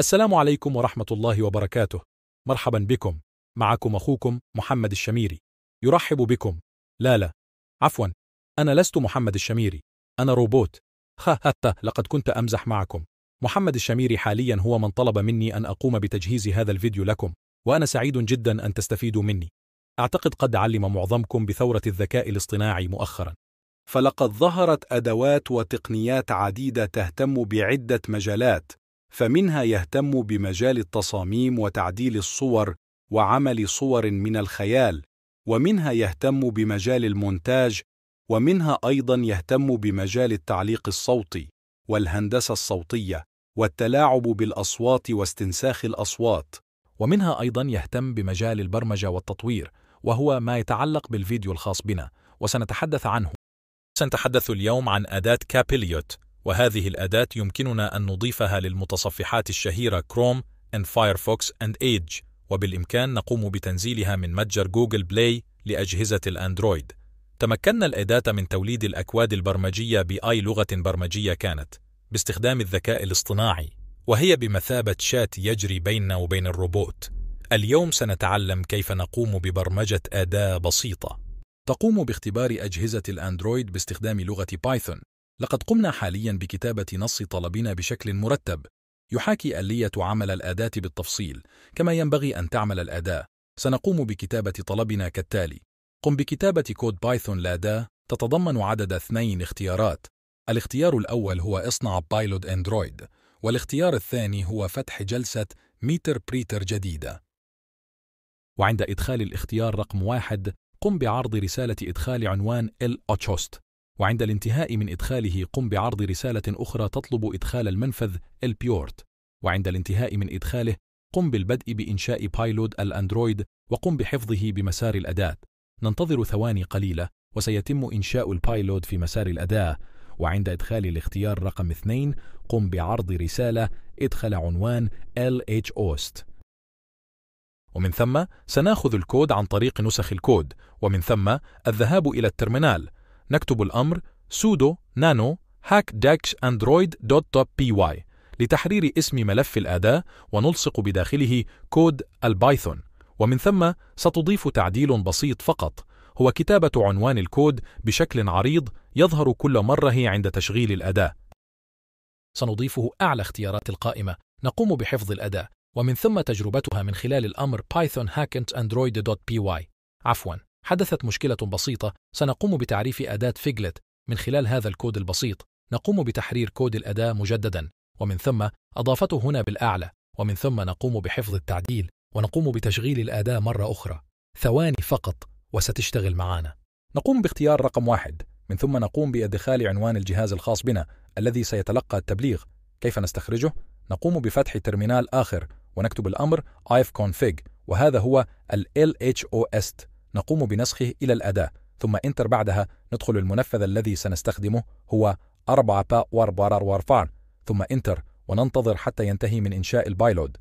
السلام عليكم ورحمة الله وبركاته مرحبا بكم معكم أخوكم محمد الشميري يرحب بكم لا لا عفوا أنا لست محمد الشميري أنا روبوت ها حتى لقد كنت أمزح معكم محمد الشميري حاليا هو من طلب مني أن أقوم بتجهيز هذا الفيديو لكم وأنا سعيد جدا أن تستفيدوا مني أعتقد قد علم معظمكم بثورة الذكاء الاصطناعي مؤخرا فلقد ظهرت أدوات وتقنيات عديدة تهتم بعدة مجالات فمنها يهتم بمجال التصاميم وتعديل الصور وعمل صور من الخيال ومنها يهتم بمجال المونتاج ومنها ايضا يهتم بمجال التعليق الصوتي والهندسه الصوتيه والتلاعب بالاصوات واستنساخ الاصوات ومنها ايضا يهتم بمجال البرمجه والتطوير وهو ما يتعلق بالفيديو الخاص بنا وسنتحدث عنه سنتحدث اليوم عن اداه كابيليوت وهذه الأداة يمكننا أن نضيفها للمتصفحات الشهيرة كروم and Firefox and Edge وبالإمكان نقوم بتنزيلها من متجر جوجل بلاي لأجهزة الأندرويد تمكنا الأداة من توليد الأكواد البرمجية بأي لغة برمجية كانت باستخدام الذكاء الاصطناعي وهي بمثابة شات يجري بيننا وبين الروبوت اليوم سنتعلم كيف نقوم ببرمجة أداة بسيطة تقوم باختبار أجهزة الأندرويد باستخدام لغة بايثون لقد قمنا حاليا بكتابة نص طلبنا بشكل مرتب يحاكي آلية عمل الأداة بالتفصيل كما ينبغي أن تعمل الأداة سنقوم بكتابة طلبنا كالتالي قم بكتابة كود بايثون لاداة تتضمن عدد اثنين اختيارات الاختيار الأول هو اصنع بايلود اندرويد والاختيار الثاني هو فتح جلسة ميتر بريتر جديدة وعند إدخال الاختيار رقم واحد قم بعرض رسالة إدخال عنوان الأوتشوست وعند الانتهاء من إدخاله قم بعرض رسالة أخرى تطلب إدخال المنفذ البيورت وعند الانتهاء من إدخاله قم بالبدء بإنشاء بايلود الأندرويد وقم بحفظه بمسار الأداة ننتظر ثواني قليلة وسيتم إنشاء البايلود في مسار الأداة وعند إدخال الاختيار رقم 2 قم بعرض رسالة ادخل عنوان LHOST ومن ثم سناخذ الكود عن طريق نسخ الكود ومن ثم الذهاب إلى الترمينال نكتب الأمر sudo nano hack-android.py لتحرير اسم ملف الأداة ونلصق بداخله كود البايثون ومن ثم ستضيف تعديل بسيط فقط هو كتابة عنوان الكود بشكل عريض يظهر كل مرة عند تشغيل الأداة سنضيفه أعلى اختيارات القائمة نقوم بحفظ الأداة ومن ثم تجربتها من خلال الأمر python hackandandroid.py عفواً حدثت مشكلة بسيطة سنقوم بتعريف أداة فيجلت من خلال هذا الكود البسيط نقوم بتحرير كود الأداة مجددا ومن ثم أضافته هنا بالأعلى ومن ثم نقوم بحفظ التعديل ونقوم بتشغيل الأداة مرة أخرى ثواني فقط وستشتغل معنا نقوم باختيار رقم واحد من ثم نقوم بإدخال عنوان الجهاز الخاص بنا الذي سيتلقى التبليغ كيف نستخرجه؟ نقوم بفتح ترمينال آخر ونكتب الأمر ifconfig وهذا هو ال LHOST نقوم بنسخه إلى الأداة ثم انتر بعدها ندخل المنفذ الذي سنستخدمه هو 4 با واربارر وارفان ثم انتر وننتظر حتى ينتهي من إنشاء البايلود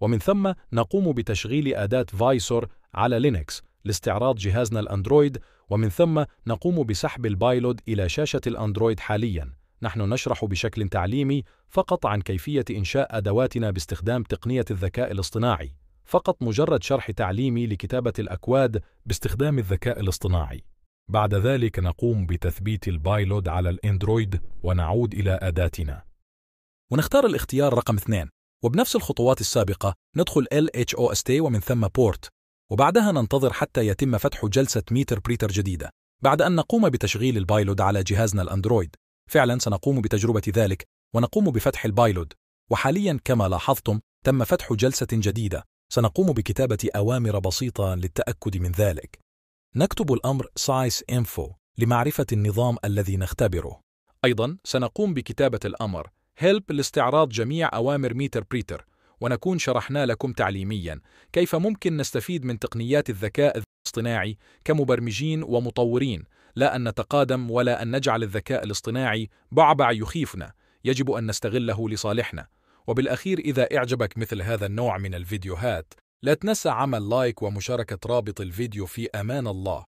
ومن ثم نقوم بتشغيل أداة فايسور على لينكس لاستعراض جهازنا الأندرويد ومن ثم نقوم بسحب البايلود إلى شاشة الأندرويد حالياً نحن نشرح بشكل تعليمي فقط عن كيفية إنشاء أدواتنا باستخدام تقنية الذكاء الاصطناعي فقط مجرد شرح تعليمي لكتابة الأكواد باستخدام الذكاء الاصطناعي بعد ذلك نقوم بتثبيت البايلود على الأندرويد ونعود إلى أداتنا ونختار الاختيار رقم 2 وبنفس الخطوات السابقة ندخل LHOST ومن ثم بورت وبعدها ننتظر حتى يتم فتح جلسة ميتر بريتر جديدة بعد أن نقوم بتشغيل البايلود على جهازنا الأندرويد فعلا سنقوم بتجربة ذلك ونقوم بفتح البايلود وحاليا كما لاحظتم تم فتح جلسة جديدة سنقوم بكتابة أوامر بسيطة للتأكد من ذلك. نكتب الأمر size info لمعرفة النظام الذي نختبره. أيضاً سنقوم بكتابة الأمر help لاستعراض جميع أوامر ميتر بريتر ونكون شرحنا لكم تعليمياً كيف ممكن نستفيد من تقنيات الذكاء الاصطناعي كمبرمجين ومطورين لا أن نتقادم ولا أن نجعل الذكاء الاصطناعي بعبع يخيفنا يجب أن نستغله لصالحنا وبالأخير إذا إعجبك مثل هذا النوع من الفيديوهات لا تنسى عمل لايك ومشاركة رابط الفيديو في أمان الله